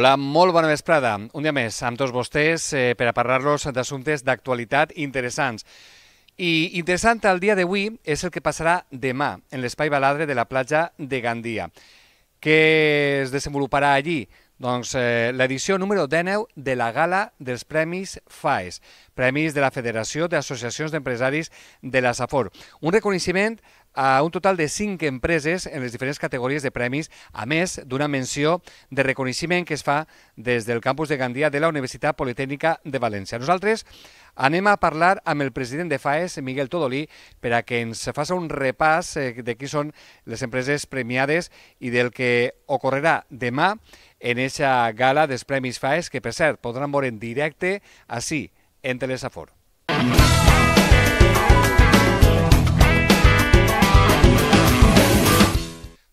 Hola, molt bona vesprada. Un dia més amb tots vostès eh, per a parlar-los d'assumptes d'actualitat interessants. I interessant el dia d'avui és el que passarà demà en l'espai baladre de la platja de Gandia. Què es desenvoluparà allí? Doncs eh, l'edició número 19 de la gala dels Premis FAES, Premis de la Federació d'Associacions d'Empresaris de la SAFOR. Un reconeixement a un total de 5 empreses en les diferents categories de premis, a més d'una menció de reconeixement que es fa des del campus de Gandia de la Universitat Politècnica de València. Nosaltres anem a parlar amb el president de FAES, Miguel Todolí, per a que ens faci un repàs eh, de qui són les empreses premiades i del que ocorrerà demà en aquesta gala dels Premis FAES, que per cert podran veure en directe així, en Telesafor. Mm -hmm.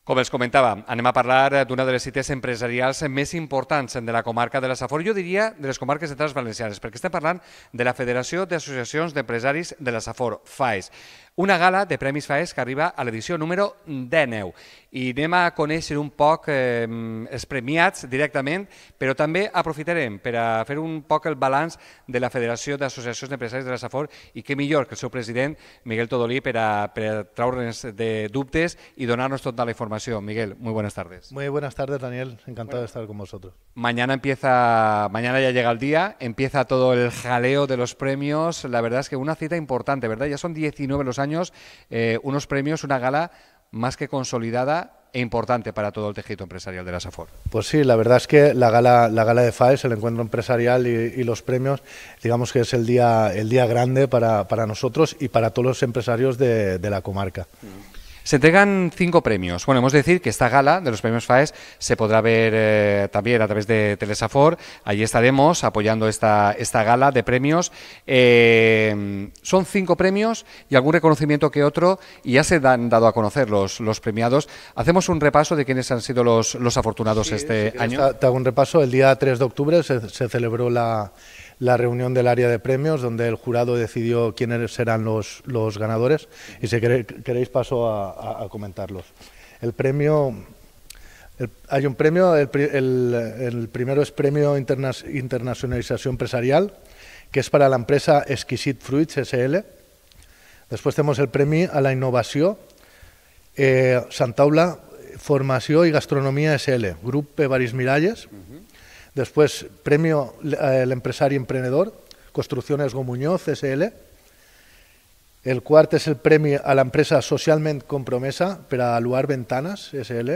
Com els comentava, anem a parlar eh, d'una de les cites empresarials més importants de la comarca de la Safor, jo diria de les comarques centrals valencianes, perquè estem parlant de la Federació d'Associacions d'Empresaris de la Safor, FAES una gala de Premis FAES que arriba a l'edició número 19. I anem a conèixer un poc eh, els premiats directament, però també aprofitarem per a fer un poc el balanç de la Federació d'Associacions d'Empresaris de la Safor i què millor que el seu president, Miguel Todolí, per a, per a traure'ns de dubtes i donar-nos tota la informació. Miguel, muy buenas tardes. Muy buenas tardes, Daniel. Encantado bueno, de estar con vosotros. Mañana empieza, mañana ya llega el día, empieza todo el jaleo de los premios. La verdad es que una cita importante, ¿verdad? Ya son 19 los años años, eh, unos premios, una gala más que consolidada e importante para todo el tejido empresarial de la SAFOR. Pues sí, la verdad es que la gala, la gala de FAES, el encuentro empresarial y, los premios, digamos que es el día, el día grande para, para, nosotros y para todos los empresarios de, la comarca. Mm. Se entregan cinco premios. Bueno, hemos de decir que esta gala de los premios FAES se podrá ver eh, también a través de Telesafor. Allí estaremos apoyando esta, esta gala de premios. Eh, son cinco premios y algún reconocimiento que otro, y ya se han dado a conocer los, los premiados. Hacemos un repaso de quiénes han sido los, los afortunados este año. Te un repaso. El día 3 de octubre se celebró la la reunión del área de premios, donde el jurado decidió quiénes serán los, los ganadores, y si queréis paso a, comentarlos. El premio, hay un premio, el, primero es Premio Internacionalización Empresarial, que es para la empresa Exquisite Fruits SL. Después tenemos el premio a la Innovación, eh, Santaula Formación y Gastronomía, SL, Grupo Evaris Miralles. Después, premio al eh, Empresario Emprendedor, Construcciones Gomuñoz, SL. El cuarto es el premio a la empresa socialmente Compromesa para Aluar Ventanas, SL.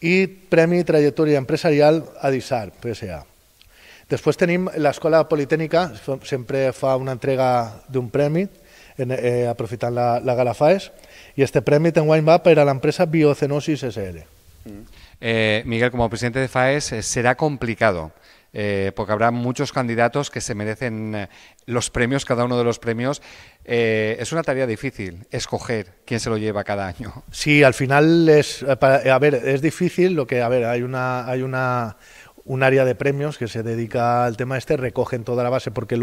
Y premio trayectoria Empresarial a DISAR, PSA. tenemos la Escuela Politécnica, siempre fa una entrega de un premio, eh, la, gala Galafaes, y este premio en va era la empresa Biocenosis SL. Mm. Eh, Miguel, como presidente de FAES, eh, será complicado. Eh, porque habrá muchos candidatos que se merecen los premios, cada uno de los premios. es una tarea difícil escoger quién se lo lleva cada año. Sí, al final es, ver, es difícil lo que, a ver, hay una, hay un área de premios que se dedica al tema este, recogen toda la base porque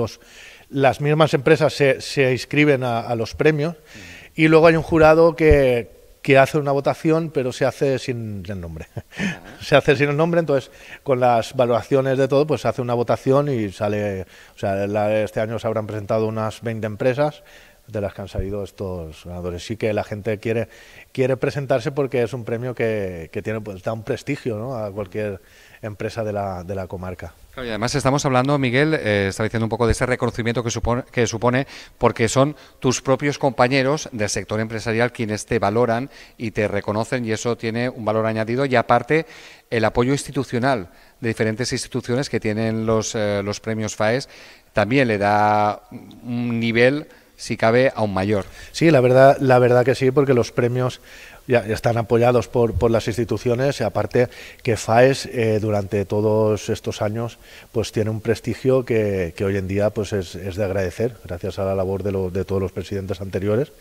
las mismas empresas se, inscriben a, los premios. Mm. Y luego hay un jurado que, que hace una votación, pero se hace sin el nombre. se hace sin el nombre, entonces con las valoraciones de todo, pues se hace una votación y sale, o sea, este año se habrán presentado unas 20 empresas de las que han salido estos ganadores. Sí que la gente quiere, quiere presentarse porque es un premio que, que tiene, pues da un prestigio ¿no? a cualquier empresa de la, de la comarca. Y además estamos hablando, Miguel, eh, está diciendo un poco de ese reconocimiento que supone, que supone porque son tus propios compañeros del sector empresarial quienes te valoran y te reconocen y eso tiene un valor añadido y aparte el apoyo institucional de diferentes instituciones que tienen los, eh, los premios FAES también le da un nivel si cabe, aún mayor. Sí, la verdad, la verdad que sí, porque los premios ya, están apoyados por, las instituciones y aparte que FAES eh, durante todos estos años pues tiene un prestigio que, hoy en día pues es, de agradecer gracias a la labor de, de todos los presidentes anteriores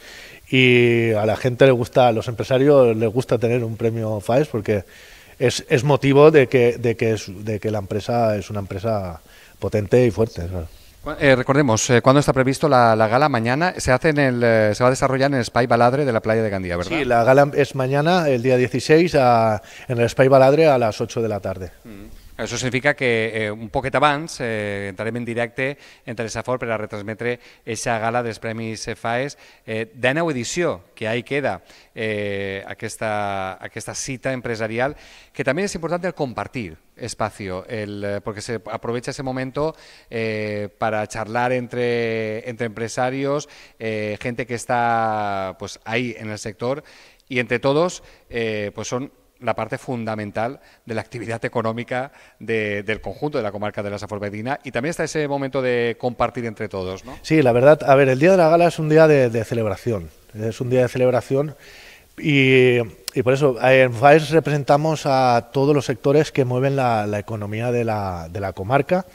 y a la gente le gusta, a los empresarios les gusta tener un premio FAES porque es, es motivo de que, de, que de que la empresa es una empresa potente y fuerte. Eh, recordemos, eh, cuando ¿cuándo está previsto la, gala? Mañana. Se, hace en el, eh, se va a desarrollar en el Spy Baladre de la playa de Gandía, ¿verdad? Sí, la gala es mañana, el día 16, en el Spy Baladre a las 8 de la tarde. Mm. Eso significa que eh, un poquito abans eh, en directo en Telesafor per para retransmetre esa gala de Premis FAES, eh, una que ahí queda eh, esta esta cita empresarial, que también es importante el compartir, espacio, el, eh, porque se aprovecha ese momento eh, para charlar entre, entre empresarios, gente que está pues, ahí en el sector y entre todos pues son la parte fundamental de la actividad económica del conjunto de la comarca de la Saforbedina y también está ese momento de compartir entre todos, ¿no? Sí, la verdad, a ver, el Día de la Gala es un día de, de celebración, es un día de celebración y y por eso, en FAES representamos a todos los sectores que mueven la, economía de la, comarca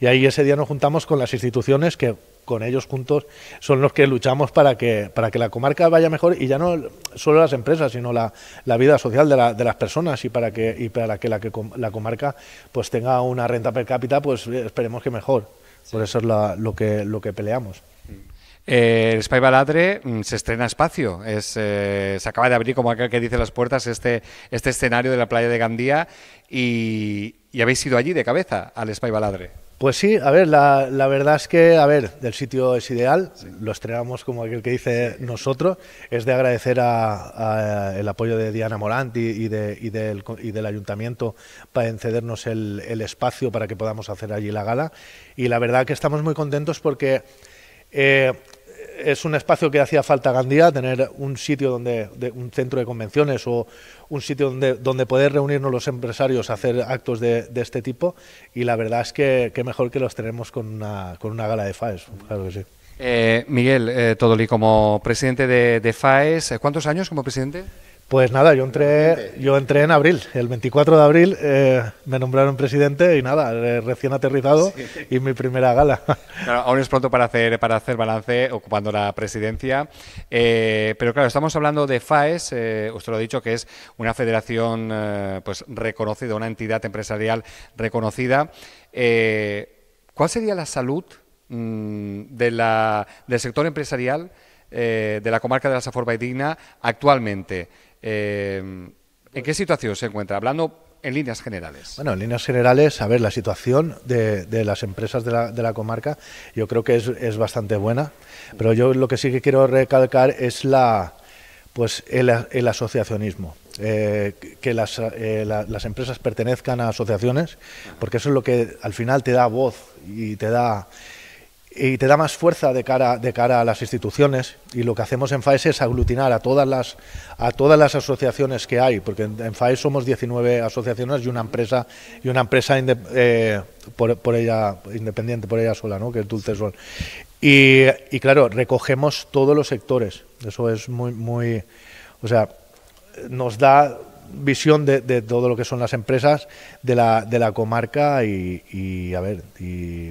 y ahí ese día nos juntamos con las instituciones que con ellos juntos son los que luchamos para que, para que la comarca vaya mejor y ya no solo las empresas, sino la, vida social de, las personas y para que, y para que, la, la comarca pues tenga una renta per cápita, pues esperemos que mejor. Por eso es lo, que, lo que peleamos. Eh, el Spy Baladre mm, se estrena espacio. Eh, se acaba de abrir, como aquel que dice las puertas, este, este escenario de la playa de Gandía y, habéis ido allí de cabeza al Spy Baladre. Pues sí, a ver, la, verdad es que, a ver, el sitio es ideal, lo estrenamos como aquel que dice nosotros, es de agradecer el apoyo de Diana Moranti y, del, ayuntamiento para encedernos el, espacio para que podamos hacer allí la gala. Y la verdad que estamos muy contentos porque eh, es un espacio que hacía falta Gandía, tener un sitio donde, de, un centro de convenciones o un sitio donde, donde poder reunirnos los empresarios a hacer actos de, este tipo. Y la verdad es que, que, mejor que los tenemos con una, con una gala de FAES, claro que sí. Eh, Miguel eh, Todoli, como presidente de, de FAES, ¿cuántos años como presidente? Pues nada, yo entré, yo entré en abril, el 24 de abril eh, me nombraron presidente y nada, eh, recién aterrizado y mi primera gala. Ahora aún es pronto para hacer, para hacer balance ocupando la presidencia, eh, pero claro, estamos hablando de FAES, usted lo ha dicho, que es una federación pues reconocida, una entidad empresarial reconocida. ¿Cuál sería la salud mm, de la, del sector empresarial de la comarca de la y Digna actualmente? Em, ¿En qué situación se encuentra? Hablando en líneas generales. Bueno, en líneas generales, a ver, la situación de, las empresas de la, comarca yo creo que es, bastante buena, pero yo lo que sí que quiero recalcar es la pues el, asociacionismo. Eh, que eh, las empresas pertenezcan a asociaciones, porque eso es lo que al final te da voz y te da y te da más fuerza de cara, de cara a las instituciones y lo que hacemos en FAES es aglutinar a todas las, a todas las asociaciones que hay, porque en, FAES somos 19 asociaciones y una empresa, y una empresa eh, por, ella, independiente, por ella sola, ¿no? que es Dulce Sol. Y, claro, recogemos todos los sectores, eso es muy, muy, o sea, nos da visión de, de todo lo que son las empresas de la, comarca y, y a ver, y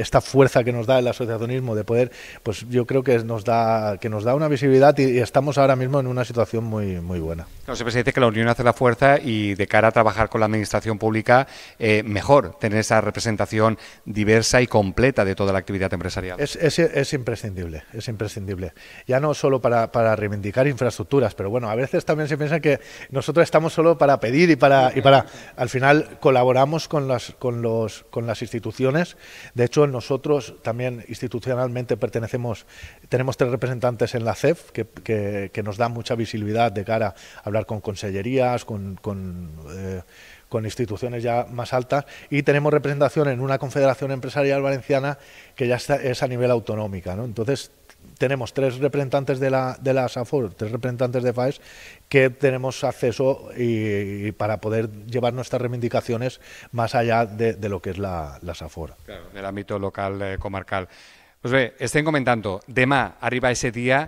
esta fuerza que nos da el asociacionismo de poder, pues yo creo que nos da, que nos da una visibilidad y, estamos ahora mismo en una situación muy, muy buena. No, siempre se dice que la unión hace la fuerza y de cara a trabajar con la administración pública, eh, mejor tener esa representación diversa y completa de toda la actividad empresarial. Es, es, es imprescindible, es imprescindible. Ya no solo para, para, reivindicar infraestructuras, pero bueno, a veces también se piensa que nosotros estamos solo para pedir y para, y para al final colaboramos con las, con los, con las instituciones. De hecho, nosotros también institucionalmente pertenecemos, tenemos tres representantes en la CEF que, nos dan mucha visibilidad de cara a hablar con consellerías, eh, con, instituciones ya más altas y tenemos representación en una confederación empresarial valenciana que ya es a nivel autonómica. ¿no? Entonces, tenemos tres representantes de la, de la SAFOR, tres representantes de FAES, que tenemos acceso y, para poder llevar nuestras reivindicaciones más allá de, lo que es la, la SAFOR. Claro, del ámbito local, eh, comarcal. Doncs bé, estem comentant -ho. Demà arriba aquest dia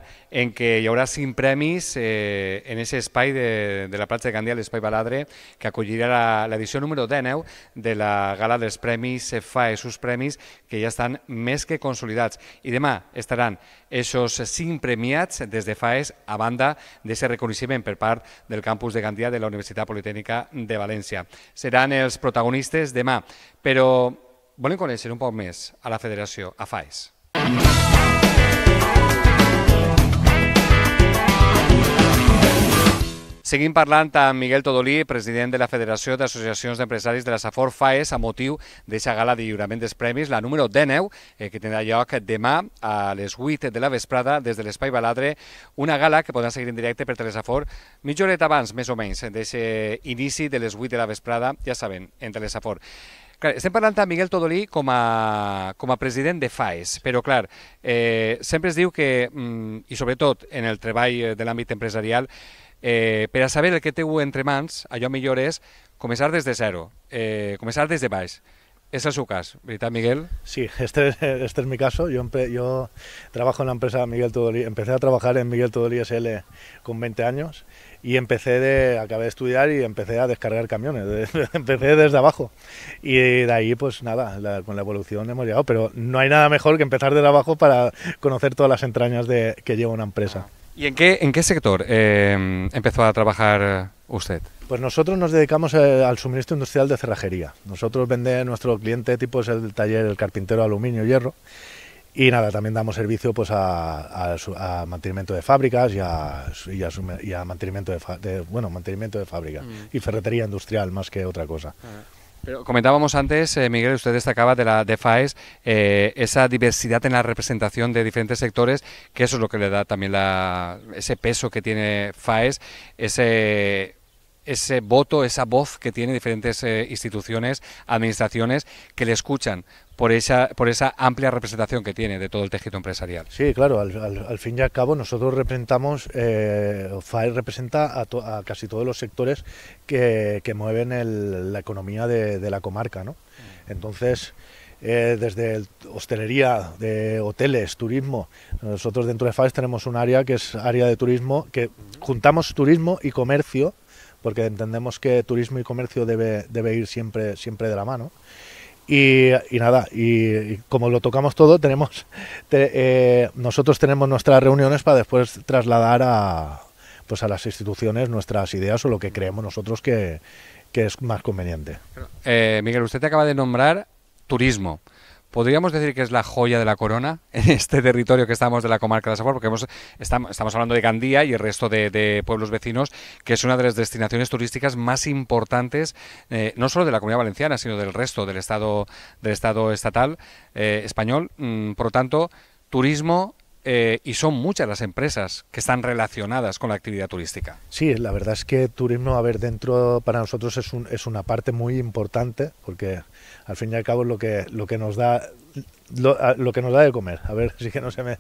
en què hi haurà cinc premis eh, en aquest espai de, de la platja de Gandia, l'espai Baladre, que acollirà l'edició número 10 de la gala dels premis FA els seus premis, que ja estan més que consolidats. I demà estaran aquests cinc premiats des de FAES a banda d'aquest reconeixement per part del campus de Gandia de la Universitat Politècnica de València. Seran els protagonistes demà, però volem conèixer un poc més a la federació, a FAES. Seguim parlant amb Miguel Todolí, president de la Federació d'Associacions d'Empresaris de la Safor FAES, a motiu d'aquesta gala de lliurament dels premis, la número 19, eh, que tindrà lloc demà a les 8 de la vesprada des de l'Espai Baladre, una gala que podran seguir en directe per Telesafor mitja horeta abans, més o menys, d'aquest inici de les 8 de la vesprada, ja saben, en Telesafor. Clar, estem parlant amb Miguel Todolí com a, com a president de FAES, però clar, eh, sempre es diu que, mm, i sobretot en el treball eh, de l'àmbit empresarial, eh, per a saber el que teu entre mans, allò millor és començar des de zero, eh, començar des de baix. És el seu cas, veritat, Miguel? Sí, este es, este es mi caso. Yo, yo trabajo en la empresa Miguel Todolí. Empecé a trabajar en Miguel Todolí SL con 20 años y empecé de, acabé de estudiar y empecé a descargar camiones, empecé desde abajo. Y de ahí, pues nada, con la evolución hemos llegado, pero no hay nada mejor que empezar desde abajo para conocer todas las entrañas de, que lleva una empresa. ¿Y en qué, en qué sector eh, empezó a trabajar usted? Pues nosotros nos dedicamos eh, al suministro industrial de cerrajería. Nosotros vende nuestro cliente tipo es el taller, el carpintero aluminio hierro y nada, también damos servicio pues a, mantenimiento de fábricas y a, mantenimiento de, de, bueno mantenimiento de fábrica mm. y ferretería industrial más que otra cosa. Ah, pero comentábamos antes, eh, Miguel, usted destacaba de la de FAES eh, esa diversidad en la representación de diferentes sectores, que eso es lo que le da también la, ese peso que tiene FAES, ese ese voto, esa voz que tiene diferentes eh, instituciones, administraciones que le escuchan por esa, por esa amplia representación que tiene de todo el tejido empresarial. Sí, claro, al, fin y al cabo nosotros representamos, eh, representa a, casi todos los sectores que, mueven la economía de, la comarca, ¿no? Entonces... Eh, desde hostelería, de hoteles, turismo. Nosotros dentro de FAES tenemos un área que es área de turismo, que juntamos turismo y comercio porque entendemos que turismo y comercio debe, debe ir siempre, siempre de la mano. Y, nada, y, como lo tocamos todo, tenemos eh, nosotros tenemos nuestras reuniones para después trasladar a pues a las instituciones nuestras ideas o lo que creemos nosotros que, es más conveniente. Eh, Miguel, usted te acaba de nombrar turismo podríamos decir que es la joya de la corona en este territorio que estamos de la comarca de la Sabor, porque estamos, hablando de Gandía y el resto de, pueblos vecinos, que es una de las destinaciones turísticas más importantes, eh, no solo de la comunidad valenciana, sino del resto del Estado, del estado estatal eh, español. Mm, por lo tanto, turismo eh, y son muchas las empresas que están relacionadas con la actividad turística. Sí, la verdad es que turismo, a ver, dentro para nosotros es, es una parte muy importante porque al fin y al cabo es lo que, lo que nos da lo, que nos da de comer. A ver, si que no se me,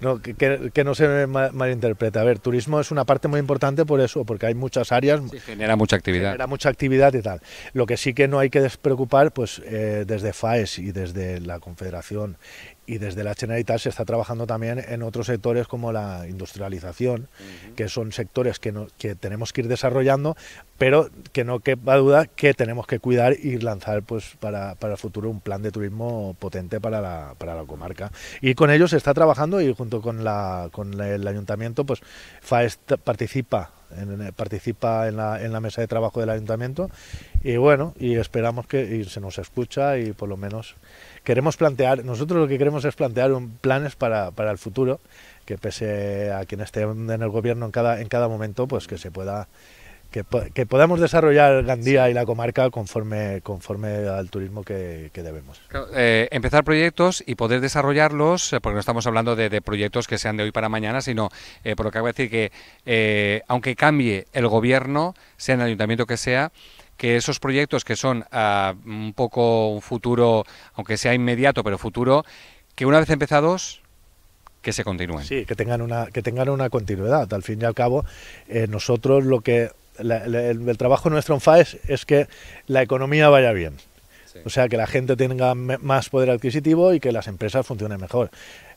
no, que, no se me malinterprete. A ver, turismo es una parte muy importante por eso, porque hay muchas áreas. genera mucha actividad. Genera mucha actividad y tal. Lo que sí que no hay que despreocupar, pues eh, desde FAES y desde la Confederación y desde la Generalitat se está trabajando también en otros sectores como la industrialización, que son sectores que, que tenemos que ir desarrollando, pero que no quepa duda que tenemos que cuidar y lanzar pues para, el futuro un plan de turismo potente para la, para la comarca. Y con ellos se está trabajando y junto con, la, con el ayuntamiento, pues FAES participa participa en la, la, mesa de trabajo del ayuntamiento y bueno, y esperamos que y se nos escucha y por lo menos queremos plantear, nosotros lo que queremos es plantear un, planes para, para el futuro, que pese a quien esté en el gobierno en cada, en cada momento, pues que se pueda que, podamos desarrollar Gandía y la comarca conforme, conforme al turismo que, debemos. Eh, empezar proyectos y poder desarrollarlos, eh, porque no estamos hablando de, proyectos que sean de hoy para mañana, sino eh, por lo que hago decir que aunque cambie el gobierno, sea en el ayuntamiento que sea, que esos proyectos que son ah, un poco un futuro, aunque sea inmediato, pero futuro, que una vez empezados que se continúen. Sí, que tengan una, que tengan una continuidad. Al fin y al cabo, nosotros lo que el, trabajo nuestro en FAES es que la economía vaya bien. O sea, que la gente tenga más poder adquisitivo y que las empresas funcionen mejor.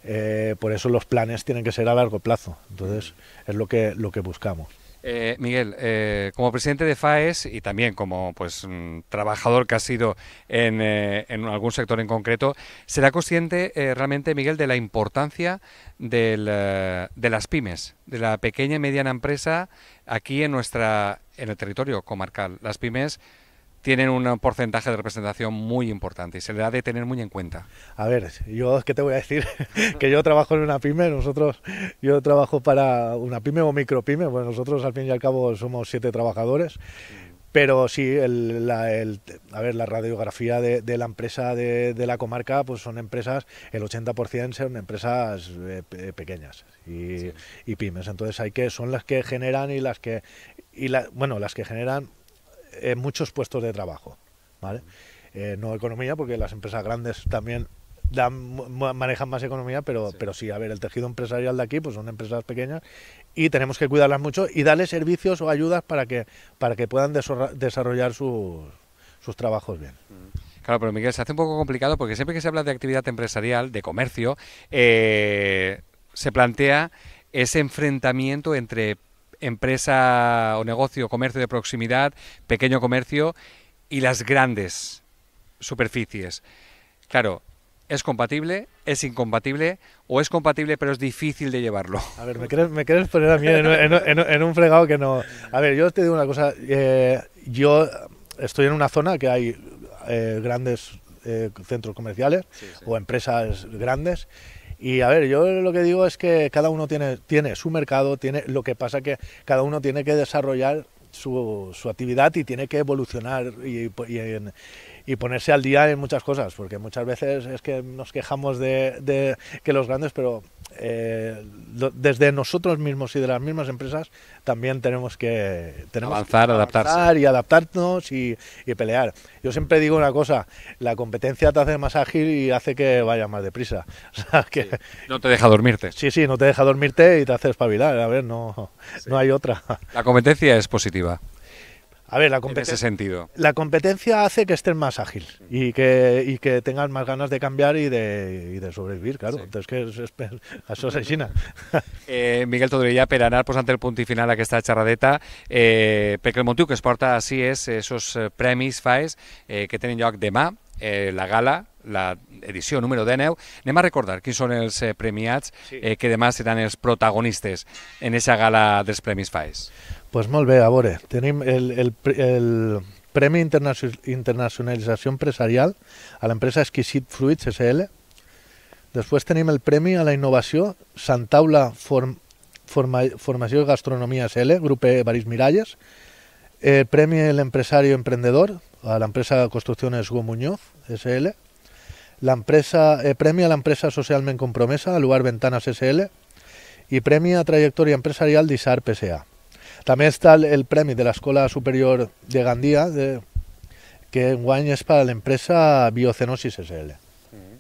Eh, por eso los planes tienen que ser a largo plazo. Entonces, mm. es lo que, lo que buscamos. Eh, Miguel, eh, como presidente de FAES y también como pues mm, trabajador que ha sido eh, en, algún sector en concreto, ¿será consciente realmente, Miguel, de la importancia de las pymes, de la pequeña y mediana empresa aquí en nuestra en el territorio comarcal? Las pymes tienen un porcentaje de representación muy importante y se le ha de tener muy en cuenta. A ver, yo que te voy a decir, que yo trabajo en una pyme, nosotros, yo trabajo para una pyme o micropyme, pues nosotros al fin y al cabo somos siete trabajadores. Pero sí, el, la, a ver, la radiografía de, la empresa de, la comarca, pues son empresas, el 80% son empresas eh, eh, pequeñas y, pymes. Entonces hay que, son las que generan y las que, y bueno, las que generan eh, muchos puestos de trabajo. ¿vale? Eh, no economía, porque las empresas grandes también dan, manejan más economía, pero sí. pero sí, a ver, el tejido empresarial de aquí pues son empresas pequeñas y tenemos que cuidarlas mucho y darle servicios o ayudas para que, para que puedan desarrollar sus, sus trabajos bien. Mm. Claro, pero Miguel, se hace un poco complicado porque siempre que se habla de actividad empresarial, de comercio, eh, se plantea ese enfrentamiento entre empresa o negocio, comercio de proximidad, pequeño comercio y las grandes superficies. Claro, ¿es compatible? ¿Es incompatible? ¿O es compatible pero es difícil de llevarlo? A ver, me quieres, poner a mí en, un fregado que no... A ver, yo te digo una cosa. Eh, yo estoy en una zona que hay eh, grandes eh, centros comerciales o empresas grandes y a ver, yo lo que digo es que cada uno tiene, tiene su mercado, tiene lo que pasa que cada uno tiene que desarrollar su, su actividad y tiene que evolucionar y, y en, y ponerse al día en muchas cosas, porque muchas veces es que nos quejamos de, que los grandes, pero eh, desde nosotros mismos y de las mismas empresas también tenemos que avanzar, adaptar y adaptarnos y, pelear. Yo siempre digo una cosa, la competencia te hace más ágil y hace que vaya más deprisa. no te deja dormirte. Sí, sí, no te deja dormirte y te hace espabilar. A ver, no, no hay otra. La competencia es positiva. A ver, la competencia. ese sentido. La competencia hace que estés más ágil y que, y que tengas más ganas de cambiar y de, y de sobrevivir, claro. Sí. Entonces, que es, es, se china. eh, Miguel Todorilla, Peranar, anar posant el punt i final a aquesta charradeta. eh, perquè el que es porta así és esos eh, premis FAES eh, que tenen lloc demà, eh, la gala, la edició número 19. Anem a recordar quins són els eh, premiats sí. eh, que demà seran els protagonistes en aquesta gala dels Premis FAES pues molt bé, a veure, tenim el, el, el Premi Internacionalització Empresarial a l'empresa Exquisit Fruits SL. Després tenim el Premi a la Innovació Santaula Form, Forma, Formació i Gastronomia SL, grup e, Evarís Miralles. El Premi a l'Empresari Emprendedor a l'empresa Construcciones Hugo Muñoz SL. L'empresa, eh, Premi a l'empresa socialment compromesa a l'Uar Ventanas SL i Premi a Trajectòria Empresarial d'ISAR PSA. També està el, el premi de l'Escola Superior de Gandia, de, que enguany és per a l'empresa Biocenosis SL. Mm.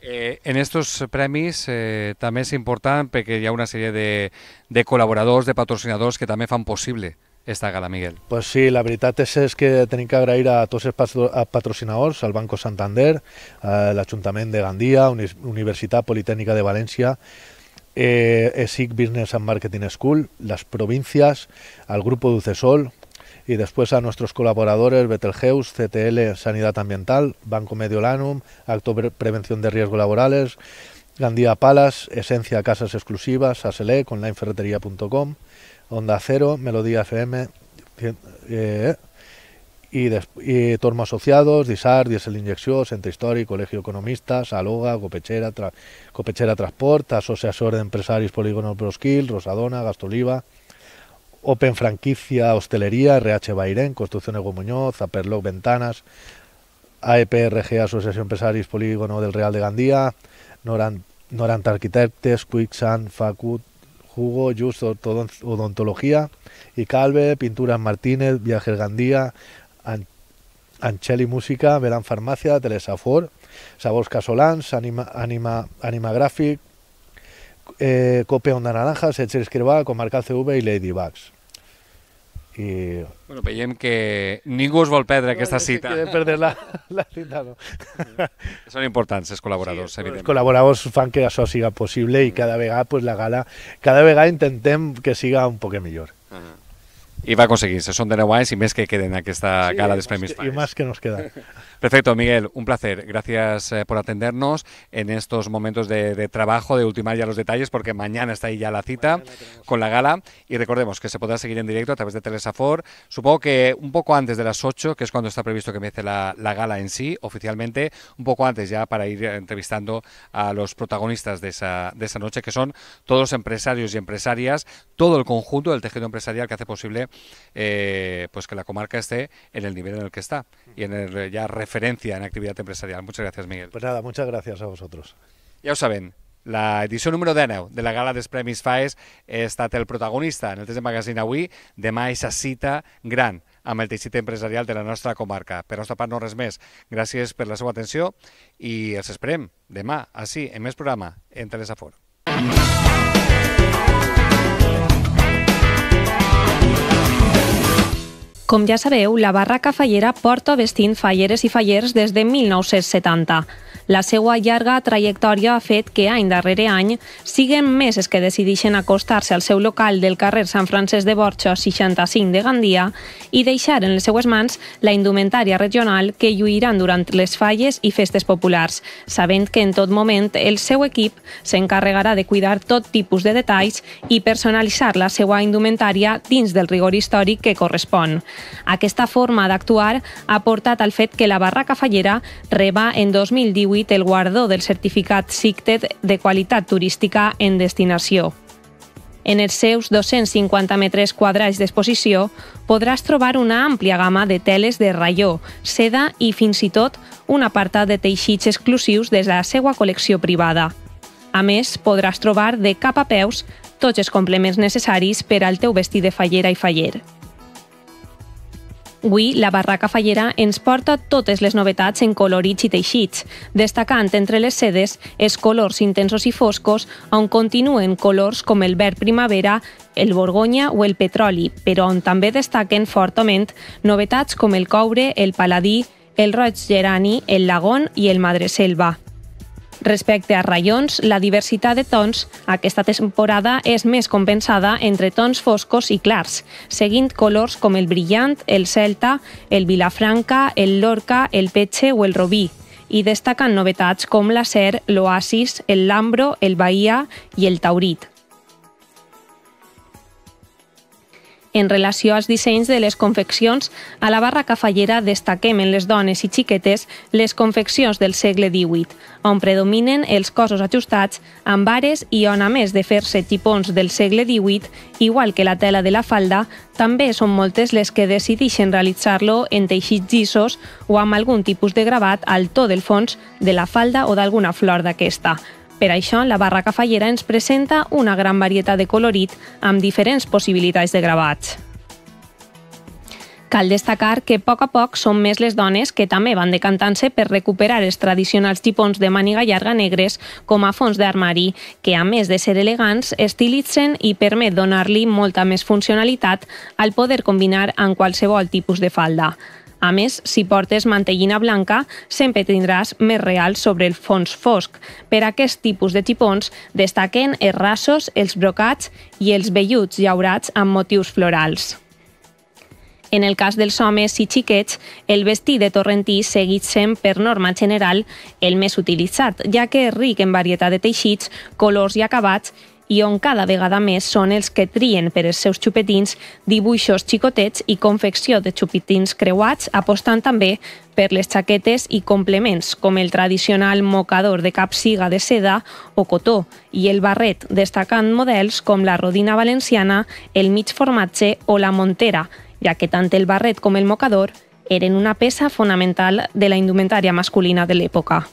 Eh, en estos premis eh, també és important perquè hi ha una sèrie de, de col·laboradors, de patrocinadors que també fan possible esta gala, Miguel. Pues sí, la veritat és, és que tenim que agrair a tots els patrocinadors, al Banco Santander, a l'Ajuntament de Gandia, Universitat Politècnica de València, Eh, ESIC Business and Marketing School, las provincias, al grupo Ducesol y después a nuestros colaboradores Betelgeus, CTL Sanidad Ambiental, Banco Mediolanum, Acto Prevención de Riesgos Laborales, Gandía Palas, Esencia Casas Exclusivas, con onlineferretería.com, Onda Cero, Melodía FM, ...y torno asociados... Torma Associados, Diesel Inyección, Centre Històric, Colegio Economista, Saloga, Copechera, tra, Copechera Transport, de Empresarios Polígono Brosquil, Rosadona, Gastoliva, Open Franquicia Hostelería, RH Bairén, Construcciones Muñoz, Aperloc Ventanas, AEPRG, Asociación Empresarios Polígono del Real de Gandía, Norant, Norant Arquitectes, Quicksand, Facut, Jugo, Justo Odontología, y Calve, Pinturas Martínez, Viajes Gandía, Ancheli Música, Belan Farmàcia, Telesafor, Sabors Casolans, Anima, Anima, Anima Gràfic, eh, Cope Onda Naranja, Setzer Escrivà, Comarca CV i Ladybugs. I... Bueno, veiem que ningú es vol perdre no, aquesta cita. Que perdre la, la cita, no. Són importants els col·laboradors, sí, evidentment. Els col·laboradors fan que això siga possible i cada vegada pues, la gala, cada vegada intentem que siga un poc millor. Uh ah. -huh. Y va conseguirse, se son de York y más que queden aquí esta gala de premios. Y que nos queda. Perfecto, Miguel, un placer. Gracias eh, por atendernos en estos momentos de, trabajo, de ultimar ya los detalles, porque mañana está ahí ya la cita con la gala. Y recordemos que se podrá seguir en directo a través de Telesafor. Supongo que un poco antes de las 8, que es cuando está previsto que empiece la, la gala en sí, oficialmente, un poco antes ya para ir eh, entrevistando a los protagonistas de esa, de esa noche, que son todos los empresarios y empresarias, todo el conjunto del tejido empresarial que hace posible eh, pues que la comarca esté en el nivel en el que está y en el, ya referencia en actividad empresarial. Muchas gracias, Miguel. Pues nada, muchas gracias a vosotros. Ya os saben, la edició número 10 de la gala dels Premis FAES ha estat el protagonista en el de Magazine avui. Demà és a cita gran amb el teixit empresarial de la nostra comarca. Per nostra part, no res més. Gràcies per la seva atenció i els esperem demà, així, en més programa, entre les afores. Com ja sabeu, la barra cafallera porta vestint falleres i fallers des de 1970. La seva llarga trajectòria ha fet que any darrere any siguen més els que decideixen acostar-se al seu local del carrer Sant Francesc de Borxa 65 de Gandia i deixar en les seues mans la indumentària regional que lluiran durant les falles i festes populars, sabent que en tot moment el seu equip s'encarregarà de cuidar tot tipus de detalls i personalitzar la seva indumentària dins del rigor històric que correspon. Aquesta forma d'actuar ha portat al fet que la barraca fallera reba en 2018 atribuït el guardó del certificat SICTED de qualitat turística en destinació. En els seus 250 metres quadrats d'exposició podràs trobar una àmplia gamma de teles de raió, seda i fins i tot un apartat de teixits exclusius des de la seva col·lecció privada. A més, podràs trobar de cap a peus tots els complements necessaris per al teu vestit de fallera i faller. Avui, la barraca fallera ens porta totes les novetats en colorits i teixits, destacant entre les sedes els colors intensos i foscos, on continuen colors com el verd primavera, el borgonya o el petroli, però on també destaquen fortament novetats com el coure, el paladí, el roig gerani, el lagón i el madreselva. Respecte a raions, la diversitat de tons aquesta temporada és més compensada entre tons foscos i clars, seguint colors com el brillant, el celta, el vilafranca, el lorca, el petxe o el robí, i destaquen novetats com l'acer, l'oasis, el lambro, el bahia i el taurit. en relació als dissenys de les confeccions a la barra cafallera destaquem en les dones i xiquetes les confeccions del segle XVIII, on predominen els cossos ajustats amb bares i on a més de fer-se tipons del segle XVIII, igual que la tela de la falda, també són moltes les que decideixen realitzar-lo en teixits llisos o amb algun tipus de gravat al to del fons de la falda o d'alguna flor d'aquesta. Per això, la barraca fallera ens presenta una gran varietat de colorit amb diferents possibilitats de gravats. Cal destacar que a poc a poc són més les dones que també van decantant-se per recuperar els tradicionals tipons de màniga llarga negres com a fons d'armari, que a més de ser elegants, estilitzen i permet donar-li molta més funcionalitat al poder combinar amb qualsevol tipus de falda. A més, si portes mantellina blanca, sempre tindràs més real sobre el fons fosc. Per a aquest tipus de xipons destaquen els rasos, els brocats i els velluts llaurats amb motius florals. En el cas dels homes i xiquets, el vestit de torrentí segueix sent, per norma general, el més utilitzat, ja que és ric en varietat de teixits, colors i acabats i on cada vegada més són els que trien per els seus xupetins dibuixos xicotets i confecció de xupetins creuats, apostant també per les xaquetes i complements, com el tradicional mocador de capsiga de seda o cotó i el barret, destacant models com la rodina valenciana, el mig formatge o la montera, ja que tant el barret com el mocador eren una peça fonamental de la indumentària masculina de l'època.